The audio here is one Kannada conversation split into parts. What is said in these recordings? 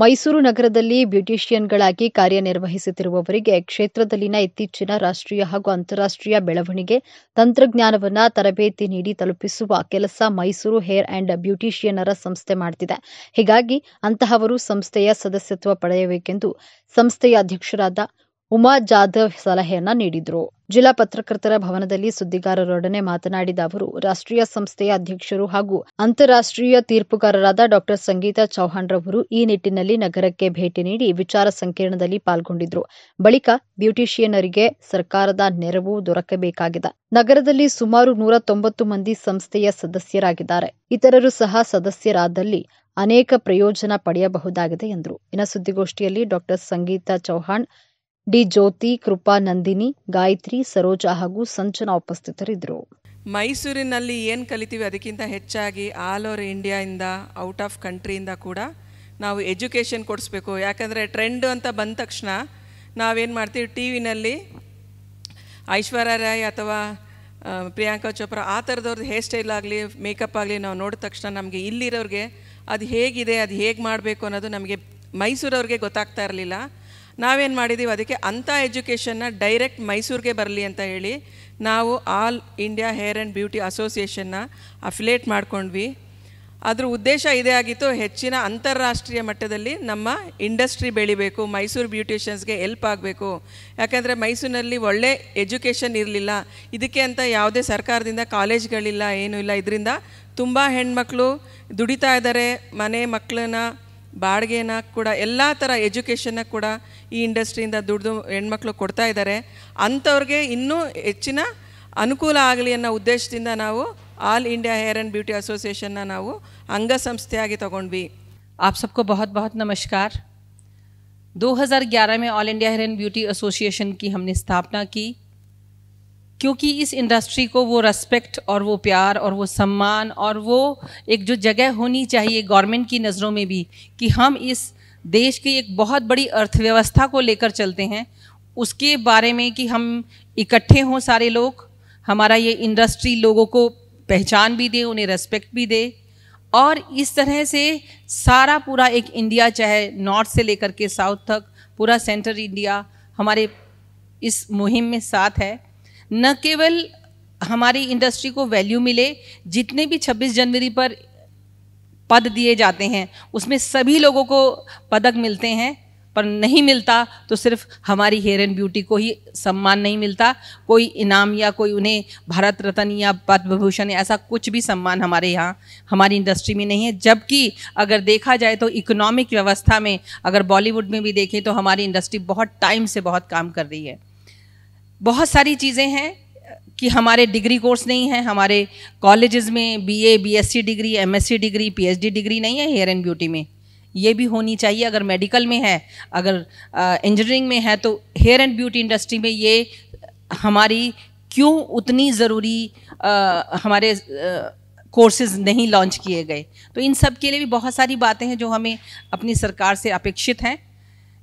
ಮೈಸೂರು ನಗರದಲ್ಲಿ ಬ್ಯೂಟಿಷಿಯನ್ಗಳಾಗಿ ಕಾರ್ಯನಿರ್ವಹಿಸುತ್ತಿರುವವರಿಗೆ ಕ್ಷೇತ್ರದಲ್ಲಿನ ಇತ್ತೀಚಿನ ರಾಷ್ಟ್ರೀಯ ಹಾಗೂ ಅಂತಾರಾಷ್ಟ್ರೀಯ ಬೆಳವಣಿಗೆ ತಂತ್ರಜ್ಞಾನವನ್ನು ತರಬೇತಿ ನೀಡಿ ತಲುಪಿಸುವ ಕೆಲಸ ಮೈಸೂರು ಹೇರ್ ಅಂಡ್ ಬ್ಯೂಟಿಷಿಯನ್ನರ ಸಂಸ್ಥೆ ಮಾಡುತ್ತಿದೆ ಹೀಗಾಗಿ ಅಂತಹವರು ಸಂಸ್ಥೆಯ ಸದಸ್ಯತ್ವ ಪಡೆಯಬೇಕೆಂದು ಸಂಸ್ಥೆಯ ಅಧ್ಯಕ್ಷರಾದ ಉಮಾ ಜಾಧವ್ ಸಲಹೆಯನ್ನ ನೀಡಿದ್ರು ಜಿಲ್ಲಾ ಪತ್ರಕರ್ತರ ಭವನದಲ್ಲಿ ಸುದ್ದಿಗಾರರೊಡನೆ ಮಾತನಾಡಿದ ಅವರು ರಾಷ್ಟ್ರೀಯ ಸಂಸ್ಥೆಯ ಅಧ್ಯಕ್ಷರು ಹಾಗೂ ಅಂತಾರಾಷ್ಟೀಯ ತೀರ್ಪುಗಾರರಾದ ಡಾಕ್ಟರ್ ಸಂಗೀತಾ ಚೌಹಾಣ್ ರವರು ಈ ನಿಟ್ಟಿನಲ್ಲಿ ನಗರಕ್ಕೆ ಭೇಟಿ ನೀಡಿ ವಿಚಾರ ಸಂಕಿರಣದಲ್ಲಿ ಪಾಲ್ಗೊಂಡಿದ್ರು ಬಳಿಕ ಬ್ಯೂಟಿಷಿಯನರಿಗೆ ಸರ್ಕಾರದ ನೆರವು ದೊರಕಬೇಕಾಗಿದೆ ನಗರದಲ್ಲಿ ಸುಮಾರು ನೂರ ತೊಂಬತ್ತು ಮಂದಿ ಸಂಸ್ಥೆಯ ಸದಸ್ಯರಾಗಿದ್ದಾರೆ ಇತರರು ಸಹ ಸದಸ್ಯರಾದಲ್ಲಿ ಅನೇಕ ಪ್ರಯೋಜನ ಪಡೆಯಬಹುದಾಗಿದೆ ಎಂದರು ಇನ್ನು ಸುದ್ದಿಗೋಷ್ಠಿಯಲ್ಲಿ ಡಾಕ್ಟರ್ ಸಂಗೀತಾ ಚೌಹಾಣ್ ಡಿ ಜ್ಯೋತಿ ಕೃಪಾ ನಂದಿನಿ ಗಾಯತ್ರಿ ಸರೋಜಾ ಹಾಗೂ ಸಂಚನಾ ಉಪಸ್ಥಿತರಿದ್ದರು ಮೈಸೂರಿನಲ್ಲಿ ಏನು ಕಲಿತೀವಿ ಅದಕ್ಕಿಂತ ಹೆಚ್ಚಾಗಿ ಆಲ್ ಓವರ್ ಇಂಡಿಯಾಯಿಂದ ಔಟ್ ಆಫ್ ಕಂಟ್ರಿಯಿಂದ ಕೂಡ ನಾವು ಎಜುಕೇಷನ್ ಕೊಡಿಸ್ಬೇಕು ಯಾಕಂದರೆ ಟ್ರೆಂಡ್ ಅಂತ ಬಂದ ತಕ್ಷಣ ನಾವೇನು ಮಾಡ್ತೀವಿ ಟಿ ವಿನಲ್ಲಿ ಐಶ್ವರ್ಯ ರಾಯ್ ಅಥವಾ ಪ್ರಿಯಾಂಕಾ ಚೋಪ್ರಾ ಆ ಥರದವ್ರದ್ದು ಹೇರ್ ಸ್ಟೈಲ್ ಆಗಲಿ ಮೇಕಪ್ ಆಗಲಿ ನಾವು ನೋಡಿದ ತಕ್ಷಣ ನಮಗೆ ಇಲ್ಲಿರೋರಿಗೆ ಅದು ಹೇಗಿದೆ ಅದು ಹೇಗೆ ಮಾಡಬೇಕು ಅನ್ನೋದು ನಮಗೆ ಮೈಸೂರವ್ರಿಗೆ ಗೊತ್ತಾಗ್ತಾ ಇರಲಿಲ್ಲ ನಾವೇನು ಮಾಡಿದ್ದೀವಿ ಅದಕ್ಕೆ ಅಂಥ ಎಜುಕೇಷನ್ನ ಡೈರೆಕ್ಟ್ ಮೈಸೂರಿಗೆ ಬರಲಿ ಅಂತ ಹೇಳಿ ನಾವು all India hair and beauty ಅಸೋಸಿಯೇಷನ್ನ ಅಫಿಲೇಟ್ ಮಾಡ್ಕೊಂಡ್ವಿ ಅದ್ರ ಉದ್ದೇಶ ಇದೇ ಆಗಿತ್ತು ಹೆಚ್ಚಿನ ಅಂತಾರಾಷ್ಟ್ರೀಯ ಮಟ್ಟದಲ್ಲಿ ನಮ್ಮ ಇಂಡಸ್ಟ್ರಿ ಬೆಳಿಬೇಕು ಮೈಸೂರು ಬ್ಯೂಟಿಷಿಯನ್ಸ್ಗೆ ಎಲ್ಪ್ ಆಗಬೇಕು ಯಾಕೆಂದರೆ ಮೈಸೂರಿನಲ್ಲಿ ಒಳ್ಳೆ ಎಜುಕೇಷನ್ ಇರಲಿಲ್ಲ ಇದಕ್ಕೆ ಅಂತ ಯಾವುದೇ ಸರ್ಕಾರದಿಂದ ಕಾಲೇಜ್ಗಳಿಲ್ಲ ಏನೂ ಇಲ್ಲ ಇದರಿಂದ ತುಂಬ ಹೆಣ್ಮಕ್ಳು ದುಡಿತಾ ಇದ್ದಾರೆ ಮನೆ ಮಕ್ಕಳನ್ನ ಬಾಡಿಗೆನ ಕೂಡ ಎಲ್ಲ ಥರ ಎಜುಕೇಷನ್ನ ಕೂಡ ಈ ಇಂಡಸ್ಟ್ರಿಯಿಂದ ದುಡ್ದು ಹೆಣ್ಮಕ್ಳು ಕೊಡ್ತಾ ಇದ್ದಾರೆ ಅಂಥವ್ರಿಗೆ ಇನ್ನೂ ಹೆಚ್ಚಿನ ಅನುಕೂಲ ಆಗಲಿ ಅನ್ನೋ ಉದ್ದೇಶದಿಂದ ನಾವು all India hair and beauty ಅಸೋಸಿಯೇಷನ್ನ ನಾವು ಅಂಗಸಂಸ್ಥೆಯಾಗಿ ತಗೊಂಡ್ವಿ आप ಸಬ್ಕೋ बहुत ನಮಸ್ಕಾರ ನಮಸ್ಕಾರ 2011 ಮೇ all India hair and beauty association ಕಿ हमने ಸ್ಥಾಪನಾ ಕೀ क्योंकि इस इंडस्ट्री को वो रेस्पेक्ट और वो प्यार और वो सम्मान और वो एक जो जगह होनी चाहिए गवर्नमेंट की नज़रों में भी कि हम इस देश की एक बहुत बड़ी अर्थव्यवस्था को लेकर चलते हैं उसके बारे में कि हम इकट्ठे हों सारे लोग हमारा ये इंडस्ट्री लोगों को पहचान भी दे उन्हें रेस्पेक्ट भी दे और इस तरह से सारा पूरा एक इंडिया चाहे नॉर्थ से लेकर के साउथ तक पूरा सेंट्रल इंडिया हमारे इस मुहिम में साथ है न केवल हमारी इंडस्ट्री को वैल्यू मिले जितने भी 26 जनवरी पर पद दिए जाते हैं उसमें सभी लोगों को पदक मिलते हैं पर नहीं मिलता तो सिर्फ हमारी हेयर एंड ब्यूटी को ही सम्मान नहीं मिलता कोई इनाम या कोई उन्हें भारत रत्न या पद्म भूषण ऐसा कुछ भी सम्मान हमारे यहाँ हमारी इंडस्ट्री में नहीं है जबकि अगर देखा जाए तो इकोनॉमिक व्यवस्था में अगर बॉलीवुड में भी देखें तो हमारी इंडस्ट्री बहुत टाइम से बहुत काम कर रही है बहुत सारी चीज़ें हैं कि हमारे डिग्री कोर्स नहीं है हमारे कॉलेजेस में BA, BSc degree MSc degree PhD degree नहीं है हेयर एंड ब्यूटी में ये भी होनी चाहिए अगर मेडिकल में है अगर इंजीनियरिंग में है तो हेयर एंड ब्यूटी इंडस्ट्री में ये हमारी क्यों उतनी ज़रूरी हमारे कोर्सेज नहीं लॉन्च किए गए तो इन सब के लिए भी बहुत सारी बातें हैं जो हमें अपनी सरकार से अपेक्षित हैं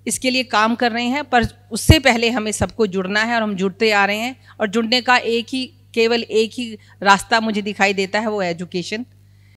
इसके लिए काम कर रहे हैं पर उससे पहले हमें सबको जुड़ना है और हम जुड़ते आ रहे हैं और जुड़ने का एक ही केवल एक ही रास्ता मुझे दिखाई देता है वो एजुकेशन